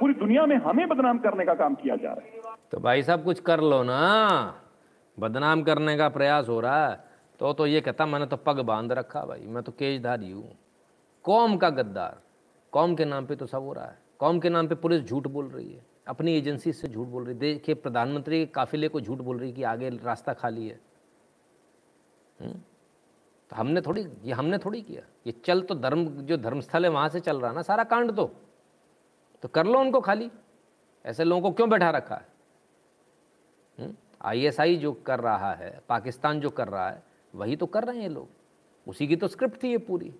पूरी दुनिया में हमें बदनाम करने का काम किया जा रहा है तो भाई साहब कुछ कर लो ना बदनाम करने का प्रयास हो रहा है तो तो ये कहता मैंने तो पग बांध रखा भाई मैं तो केजधारी हूँ कौम का गद्दार कौम के नाम पे तो सब हो रहा है कौम के नाम पे पुलिस झूठ बोल रही है अपनी एजेंसी से झूठ बोल रही है देखिए प्रधानमंत्री के काफिले को झूठ बोल रही है कि आगे रास्ता खाली है हम्म? तो हमने थोड़ी ये हमने थोड़ी किया ये चल तो धर्म जो धर्मस्थल है वहाँ से चल रहा ना सारा कांड तो तो कर लो उनको खाली ऐसे लोगों को क्यों बैठा रखा है आईएसआई हम्म? जो कर रहा है पाकिस्तान जो कर रहा है वही तो कर रहे हैं लोग उसी की तो स्क्रिप्ट थी ये पूरी